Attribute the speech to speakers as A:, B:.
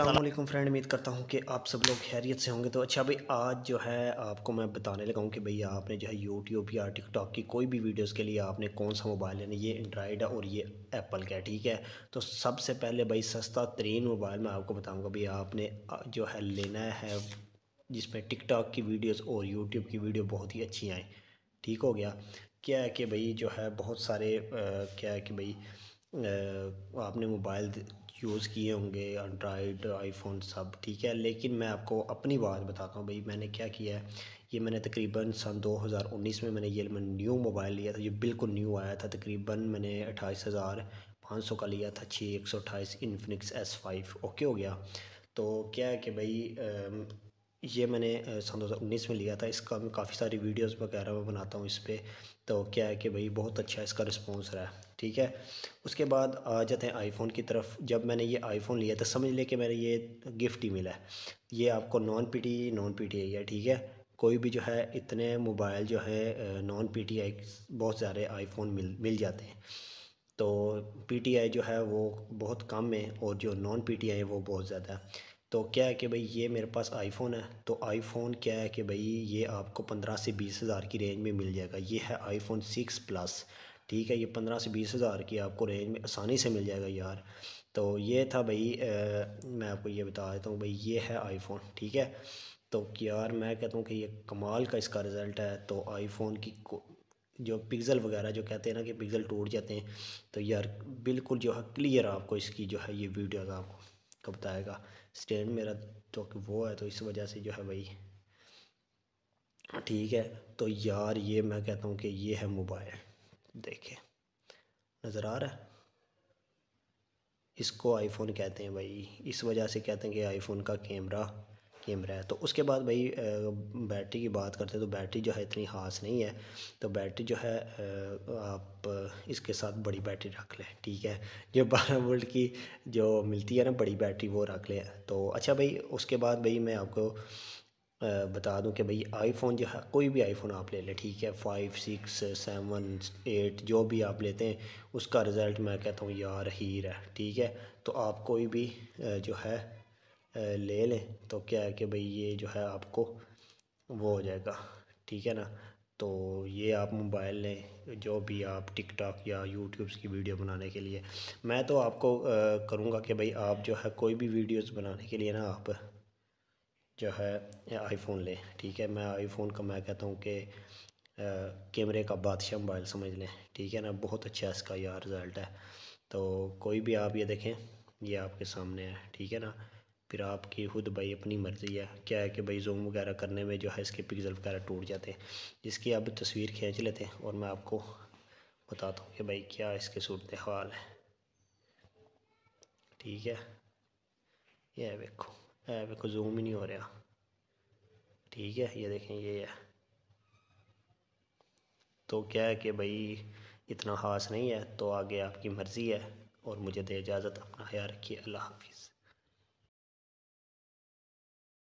A: Aslam friend उम्मीद करता हूँ कि आप सब लोग खैरियत से होंगे तो अच्छा भाई आज जो है आपको मैं बताने लगा हूँ कि भाई आपने जो है यूट्यूब या टिकटॉक की कोई भी वीडियोस के लिए आपने कौन सा मोबाइल लेना ये एंड्राइड है और ये एप्पल का है ठीक है तो सबसे पहले भाई सस्ता तरीन मोबाइल मैं आपको बताऊँगा भाई आपने जो है लेना है जिसमें टिकटॉक की वीडियोज़ और यूट्यूब की वीडियो बहुत ही अच्छी आएँ ठीक हो गया क्या है कि भाई जो है बहुत सारे क्या है कि भाई आपने मोबाइल यूज़ किए होंगे एंड्राइड आईफोन सब ठीक है लेकिन मैं आपको अपनी बात बताता हूँ भाई मैंने क्या किया है ये मैंने तकरीबन सन 2019 में मैंने ये मैंने न्यू मोबाइल लिया था जो बिल्कुल न्यू आया था तकरीबन मैंने अट्ठाईस हज़ार पाँच सौ का लिया था छः एक सौ अट्ठाईस इनफिनिक्स एस फाइव ओके हो गया तो क्या है कि भाई ये मैंने सन दो में लिया था इसका मैं काफ़ी सारी वीडियोस वगैरह में बनाता हूँ इस पर तो क्या है कि भाई बहुत अच्छा इसका रिस्पॉन्स रहा है ठीक है उसके बाद आ जाते हैं आईफोन की तरफ जब मैंने ये आईफोन लिया था समझ लिया कि मेरा ये गिफ्ट ही मिला है ये आपको non P T non P T आई है ठीक है कोई भी जो है इतने मोबाइल जो है नॉन पी टी आई बहुत सारे आईफोन मिल मिल जाते हैं तो पी टी आई जो है वो बहुत कम है और जो नॉन पी टी आई वो बहुत ज़्यादा है तो क्या है कि भाई ये मेरे पास आईफोन है तो आईफोन क्या है कि भाई ये आपको पंद्रह से बीस हज़ार की रेंज में मिल जाएगा ये है आईफोन सिक्स प्लस ठीक है ये पंद्रह से बीस हज़ार की आपको रेंज में आसानी से मिल जाएगा यार तो ये था भाई आ, मैं आपको ये बता देता हूँ भाई ये है आईफोन ठीक है तो यार मैं कहता हूँ कि ये कमाल का इसका रिज़ल्ट है तो आई की जो पिक्जल वगैरह जो कहते हैं ना कि पिक्जल टूट जाते हैं तो यार बिल्कुल जो है क्लियर आपको इसकी जो है ये वीडियोज़ आपको का बताएगा स्टैंड मेरा तो कि वो है तो इस वजह से जो है भाई ठीक है तो यार ये मैं कहता हूँ कि ये है मोबाइल देखे नज़र आ रहा है इसको आईफोन कहते हैं भाई इस वजह से कहते हैं कि आईफोन का कैमरा कैमरा है तो उसके बाद भाई बैटरी की बात करते हैं तो बैटरी जो है इतनी खास नहीं है तो बैटरी जो है आप इसके साथ बड़ी बैटरी रख लें ठीक है जो बारह वोल्ट की जो मिलती है ना बड़ी बैटरी वो रख लें तो अच्छा भाई उसके बाद भाई मैं आपको बता दूं कि भाई आईफोन जो है कोई भी आईफोन आप ले लें ठीक है फाइव सिक्स सेवन एट जो भी आप लेते हैं उसका रिज़ल्ट मैं कहता हूँ यार हीर है ठीक है तो आप कोई भी जो है ले लें तो क्या है कि भाई ये जो है आपको वो हो जाएगा ठीक है ना तो ये आप मोबाइल लें जो भी आप टिकटॉक या यूट्यूब्स की वीडियो बनाने के लिए मैं तो आपको करूँगा कि भाई आप जो है कोई भी वीडियोस बनाने के लिए ना आप जो है आईफोन लें ठीक है मैं आईफोन का मैं कहता हूँ कि कैमरे का बादशाह मोबाइल समझ लें ठीक है ना बहुत अच्छा इसका यह रिज़ल्ट है तो कोई भी आप ये देखें ये आपके सामने है ठीक है ना फिर आपकी खुद भाई अपनी मर्ज़ी है क्या है कि भाई जूम वगैरह करने में जो है इसके पिक्सल वगैरह टूट जाते हैं जिसकी आप तस्वीर खींच लेते हैं और मैं आपको बताता हूँ कि भाई क्या इसके सूरत हाल है ठीक है यह देखो यह देखो जूम ही नहीं हो रहा ठीक है ये देखें ये है तो क्या है कि भाई इतना खास नहीं है तो आगे आपकी मर्ज़ी है और मुझे दे इजाज़त अपना ख्याल रखिए अल्लाह हाफिज़